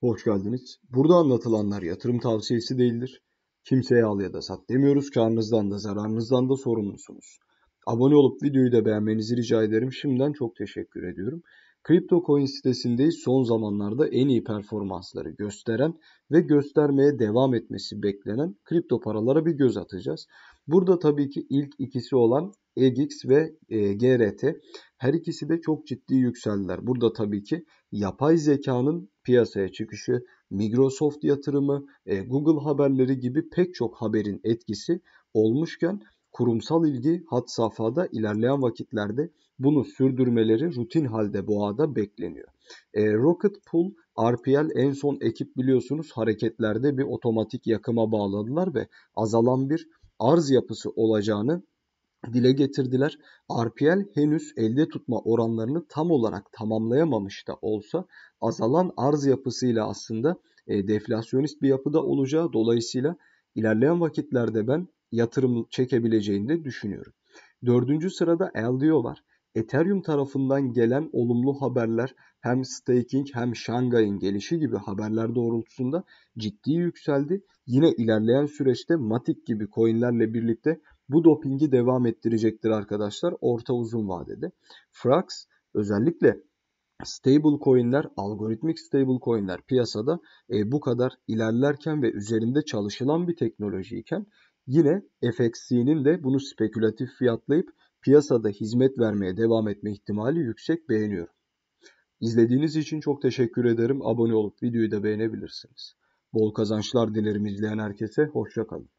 Hoş geldiniz. Burada anlatılanlar yatırım tavsiyesi değildir. Kimseye al ya da sat demiyoruz. Karnınızdan da zararınızdan da sorumlusunuz. Abone olup videoyu da beğenmenizi rica ederim. Şimdiden çok teşekkür ediyorum. Kripto Coin sitesindeyiz. Son zamanlarda en iyi performansları gösteren ve göstermeye devam etmesi beklenen kripto paralara bir göz atacağız. Burada tabii ki ilk ikisi olan EGX ve e, GRT her ikisi de çok ciddi yükseldiler. Burada tabii ki yapay zekanın piyasaya çıkışı, Microsoft yatırımı, e, Google haberleri gibi pek çok haberin etkisi olmuşken kurumsal ilgi hat safhada ilerleyen vakitlerde bunu sürdürmeleri rutin halde boğada bekleniyor. E, Rocket Pool RPL en son ekip biliyorsunuz hareketlerde bir otomatik yakıma bağladılar ve azalan bir arz yapısı olacağını dile getirdiler. RPL henüz elde tutma oranlarını tam olarak tamamlayamamış da olsa azalan arz yapısıyla aslında e, deflasyonist bir yapıda olacağı dolayısıyla ilerleyen vakitlerde ben yatırım çekebileceğini de düşünüyorum. Dördüncü sırada LDO var. Ethereum tarafından gelen olumlu haberler hem staking hem Şangay'ın gelişi gibi haberler doğrultusunda ciddi yükseldi. Yine ilerleyen süreçte Matic gibi coinlerle birlikte bu dopingi devam ettirecektir arkadaşlar orta uzun vadede. Frax özellikle stable coinler, algoritmik stable coinler piyasada e, bu kadar ilerlerken ve üzerinde çalışılan bir teknolojiyken yine FXC'nin de bunu spekülatif fiyatlayıp piyasada hizmet vermeye devam etme ihtimali yüksek beğeniyorum. İzlediğiniz için çok teşekkür ederim. Abone olup videoyu da beğenebilirsiniz. Bol kazançlar dilerim izleyen herkese. Hoşçakalın.